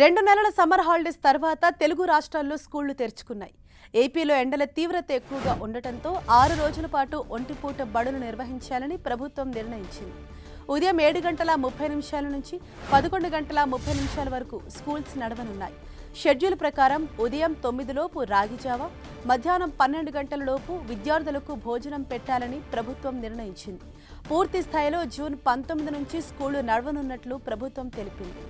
రెండు నెలల summer holidays తర్వాత తెలుగు రాష్ట్రాల్లో స్కూళ్లు తెరుచుకున్నాయి ఏపీలో ఎండల తీవ్రత ఎక్కువగా ఉండటంతో ఆరు రోజుల పాటు ఒంటిపూట బడులు నిర్వహించాలని ప్రభుత్వం నిర్ణయించింది ఉదయం ఏడు గంటల ముప్పై నిమిషాల నుంచి పదకొండు గంటల ముప్పై నిమిషాల వరకు స్కూల్స్ నడవనున్నాయి షెడ్యూల్ ప్రకారం ఉదయం తొమ్మిదిలోపు రాగిజావ మధ్యాహ్నం పన్నెండు గంటలలోపు విద్యార్థులకు భోజనం పెట్టాలని ప్రభుత్వం నిర్ణయించింది పూర్తి స్థాయిలో జూన్ పంతొమ్మిది నుంచి స్కూళ్లు నడవనున్నట్లు ప్రభుత్వం తెలిపింది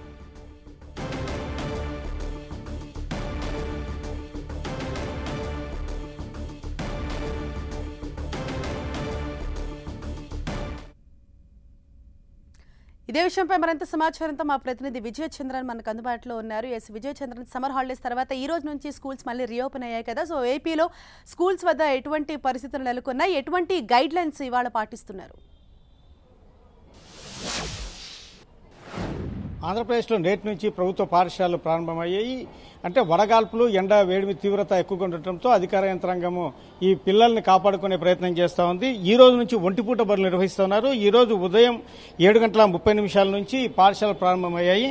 ఇదే విషయంపై మరింత సమాచారంతో మా ప్రతినిధి విజయ చంద్రన్ మనకు అందుబాటులో ఉన్నారు S Vijaya Chandran summer holidays తర్వాత ఈ రోజు నుంచి స్కూల్స్ మళ్ళీ రీఓపెన్ అయ్యాయి కదా సో ఏపీలో స్కూల్స్ వద్ద ఎటువంటి పరిస్థితులు నెలకొన్నాయి ఎటువంటి గైడ్ లైన్స్ ఇవాళ పాటిస్తున్నారు ఆంధ్రప్రదేశ్లో నేటి నుంచి ప్రభుత్వ పాఠశాలలు ప్రారంభమయ్యాయి అంటే వడగాల్పులు ఎండ వేడిమి తీవ్రత ఎక్కువగా ఉండటంతో అధికార యంత్రాంగము ఈ పిల్లల్ని కాపాడుకునే ప్రయత్నం చేస్తూ ఉంది ఈ రోజు నుంచి ఒంటిపూట బరులు నిర్వహిస్తున్నారు ఈ రోజు ఉదయం ఏడు గంటల ముప్పై నిమిషాల నుంచి పాఠశాలలు ప్రారంభమయ్యాయి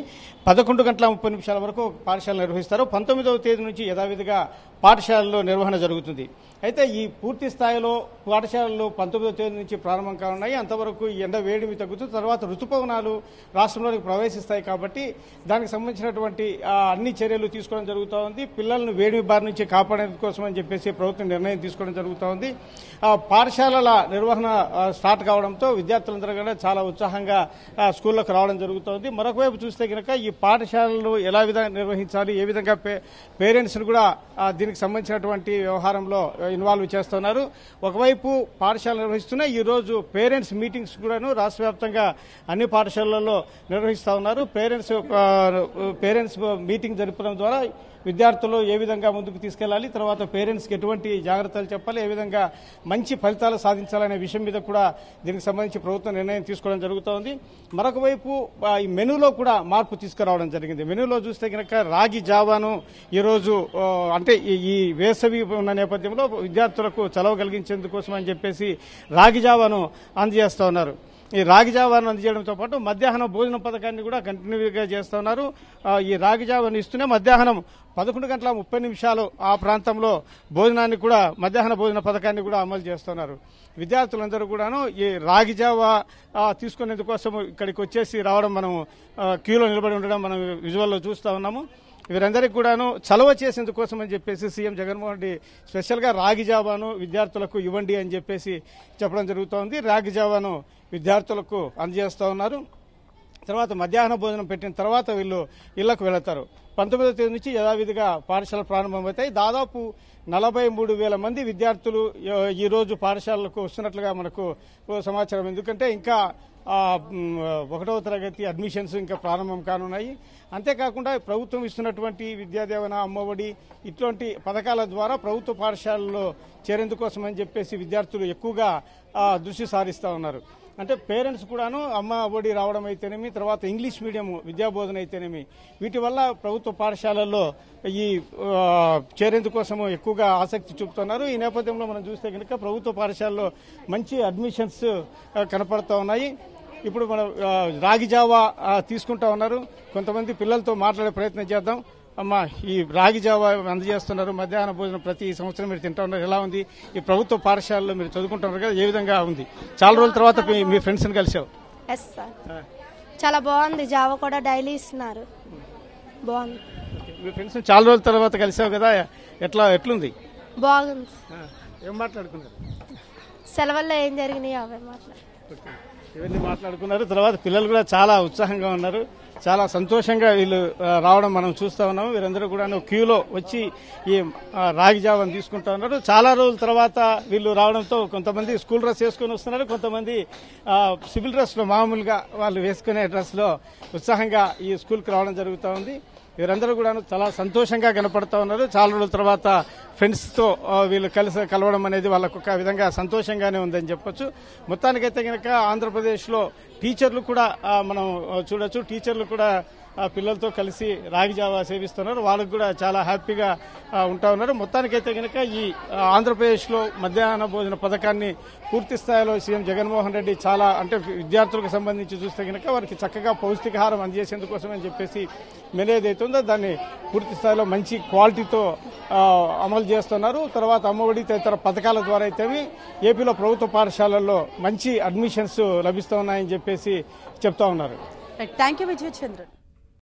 పదకొండు గంటల ముప్పై నిమిషాల వరకు పాఠశాల నిర్వహిస్తారు పంతొమ్మిదవ తేదీ నుంచి యథావిధిగా పాఠశాలలో నిర్వహణ జరుగుతుంది అయితే ఈ పూర్తి స్థాయిలో పాఠశాలలు పంతొమ్మిదవ తేదీ నుంచి ప్రారంభం కానున్నాయి అంతవరకు ఎండ వేడిమి తగ్గుతూ తర్వాత ఋతుపవనాలు రాష్ట్రంలోకి ప్రవేశిస్తాయి కాబట్టి దానికి సంబంధించినటువంటి అన్ని చర్యలు తీసుకోవడం జరుగుతూ ఉంది పిల్లలను వేడిమి బారి నుంచి కాపాడేందుకు కోసం అని చెప్పేసి ప్రభుత్వం నిర్ణయం తీసుకోవడం జరుగుతూ ఉంది పాఠశాలల నిర్వహణ స్టార్ట్ కావడంతో విద్యార్థులందరూ కూడా చాలా ఉత్సాహంగా స్కూళ్ళకు రావడం జరుగుతూ ఉంది మరొకవైపు చూస్తే కనుక ఈ పాఠశాలలు ఎలా విధంగా నిర్వహించాలి ఏ విధంగా పేరెంట్స్ను కూడా దీనికి సంబంధించినటువంటి వ్యవహారంలో ఇన్వాల్వ్ చేస్తున్నారు ఒకవైపు పాఠశాల నిర్వహిస్తున్న ఈరోజు పేరెంట్స్ మీటింగ్స్ కూడాను రాష్ట్ర వ్యాప్తంగా అన్ని పాఠశాలల్లో నిర్వహిస్తూ ఉన్నారు పేరెంట్స్ పేరెంట్స్ మీటింగ్ జరపడం ద్వారా విద్యార్థులు ఏ విధంగా ముందుకు తీసుకెళ్లాలి తర్వాత పేరెంట్స్కి ఎటువంటి జాగ్రత్తలు చెప్పాలి ఏ విధంగా మంచి ఫలితాలు సాధించాలనే విషయం మీద కూడా దీనికి సంబంధించి ప్రభుత్వం నిర్ణయం తీసుకోవడం జరుగుతోంది మరొక వైపు ఈ మెనూలో కూడా మార్పు తీసుకు తీసుకురావడం జరిగింది మెనూలో చూస్తే కనుక రాగి జావాను ఈరోజు అంటే ఈ వేసవి ఉన్న నేపథ్యంలో విద్యార్థులకు చలవ కలిగించేందుకోసం అని చెప్పేసి రాగి జావాను అందజేస్తూ ఉన్నారు ఈ రాగి జావాను అందజేయడంతో పాటు మధ్యాహ్నం భోజన పథకాన్ని కూడా కంటిన్యూగా చేస్తున్నారు ఈ రాగి జావాను ఇస్తూనే మధ్యాహ్నం పదకొండు గంటల ముప్పై నిమిషాలు ఆ ప్రాంతంలో భోజనాన్ని కూడా మధ్యాహ్న భోజన పథకాన్ని కూడా అమలు చేస్తున్నారు విద్యార్థులందరూ కూడాను ఈ రాగి జావ తీసుకునేందుకోసం ఇక్కడికి వచ్చేసి రావడం మనం క్యూలో నిలబడి ఉండడం మనం విజువల్లో చూస్తూ ఉన్నాము వీరందరికీ కూడాను చలవ కోసం అని చెప్పేసి సీఎం జగన్మోహన్ రెడ్డి స్పెషల్గా రాగి జావాను విద్యార్థులకు ఇవ్వండి అని చెప్పేసి చెప్పడం జరుగుతోంది రాగి జావాను విద్యార్థులకు అందజేస్తూ ఉన్నారు తర్వాత మధ్యాహ్న భోజనం పెట్టిన తర్వాత వీళ్ళు ఇళ్లకు వెళతారు పంతొమ్మిదో తేదీ నుంచి యథావిధిగా పాఠశాల ప్రారంభమవుతాయి దాదాపు నలభై మూడు వేల మంది విద్యార్థులు ఈరోజు పాఠశాలలకు వస్తున్నట్లుగా మనకు సమాచారం ఎందుకంటే ఇంకా ఒకటవ తరగతి అడ్మిషన్స్ ఇంకా ప్రారంభం కానున్నాయి అంతేకాకుండా ప్రభుత్వం ఇస్తున్నటువంటి విద్యాదేవన అమ్మఒడి ఇటువంటి పథకాల ద్వారా ప్రభుత్వ పాఠశాలలో చేరేందుకోసమని చెప్పేసి విద్యార్థులు ఎక్కువగా దృష్టి సారిస్తూ ఉన్నారు అంటే పేరెంట్స్ కూడాను అమ్మ ఒడి రావడం అయితేనేమి తర్వాత ఇంగ్లీష్ మీడియం విద్యాబోధన అయితేనేమి వీటి వల్ల ప్రభుత్వ పాఠశాలల్లో ఈ చేరేందుకోసము ఎక్కువగా ఆసక్తి చూపుతున్నారు ఈ నేపథ్యంలో మనం చూస్తే కనుక ప్రభుత్వ పాఠశాలలో మంచి అడ్మిషన్స్ కనపడుతూ ఉన్నాయి ఇప్పుడు మనం రాగిజావా తీసుకుంటా ఉన్నారు కొంతమంది పిల్లలతో మాట్లాడే ప్రయత్నం చేద్దాం అమ్మా ఈ రాగి జావా అందజేస్తున్నారు మధ్యాహ్న భోజనం ప్రతి సంవత్సరం మీరు తింటా ఉన్నారు ఎలా ఉంది ఈ ప్రభుత్వ పాఠశాలలో మీరు చదువుకుంటున్నారు కదా ఏ విధంగా ఉంది చాలా రోజుల తర్వాత మీ ఫ్రెండ్స్ ని కలిసావు చాలా బాగుంది జావా కూడా డైలీ ఇస్తున్నారు బాగుంది మీ ఫ్రెండ్స్ చాలా రోజుల తర్వాత కలిసావు కదా ఎట్లా ఎట్లుంది బాగుంది ఏం మాట్లాడుకున్నారు సెలవుల్లో ఏం జరిగినాయి అవే మాట్లాడు ఇవన్నీ మాట్లాడుకున్నారు తర్వాత పిల్లలు కూడా చాలా ఉత్సాహంగా ఉన్నారు చాలా సంతోషంగా వీళ్ళు రావడం మనం చూస్తూ ఉన్నాం వీరందరూ కూడా క్యూలో వచ్చి ఈ రాగి జావను తీసుకుంటా ఉన్నారు చాలా రోజుల తర్వాత వీళ్ళు రావడంతో కొంతమంది స్కూల్ డ్రెస్ వేసుకుని వస్తున్నారు కొంతమంది సివిల్ డ్రెస్లో మామూలుగా వాళ్ళు వేసుకునే డ్రెస్లో ఉత్సాహంగా ఈ స్కూల్కి రావడం జరుగుతూ ఉంది వీరందరూ కూడా చాలా సంతోషంగా కనపడతా ఉన్నారు చాలా రోజుల తర్వాత ఫ్రెండ్స్తో వీళ్ళు కలిసి కలవడం అనేది వాళ్ళకు ఒక విధంగా సంతోషంగానే ఉందని చెప్పొచ్చు మొత్తానికైతే కనుక ఆంధ్రప్రదేశ్లో టీచర్లు కూడా మనం చూడొచ్చు టీచర్లు కూడా పిల్లలతో కలిసి జావా సేవిస్తున్నారు వాళ్ళకు కూడా చాలా హ్యాపీగా ఉంటా ఉన్నారు మొత్తానికైతే కనుక ఈ ఆంధ్రప్రదేశ్లో మధ్యాహ్న భోజన పథకాన్ని పూర్తి స్థాయిలో సీఎం జగన్మోహన్ రెడ్డి చాలా అంటే విద్యార్థులకు సంబంధించి చూస్తే కనుక వారికి చక్కగా పౌష్టికాహారం అందజేసేందుకోసమని చెప్పేసి మెను ఏదైతుందో దాన్ని పూర్తి స్థాయిలో మంచి క్వాలిటీతో అమలు చేస్తున్నారు తర్వాత అమ్మఒడి తదితర పథకాల ద్వారా అయితే ఏపీలో ప్రభుత్వ పాఠశాలల్లో మంచి అడ్మిషన్స్ లభిస్తున్నాయని చెప్పేసి చెప్తా ఉన్నారు థ్యాంక్ యూ విజయచంద్రన్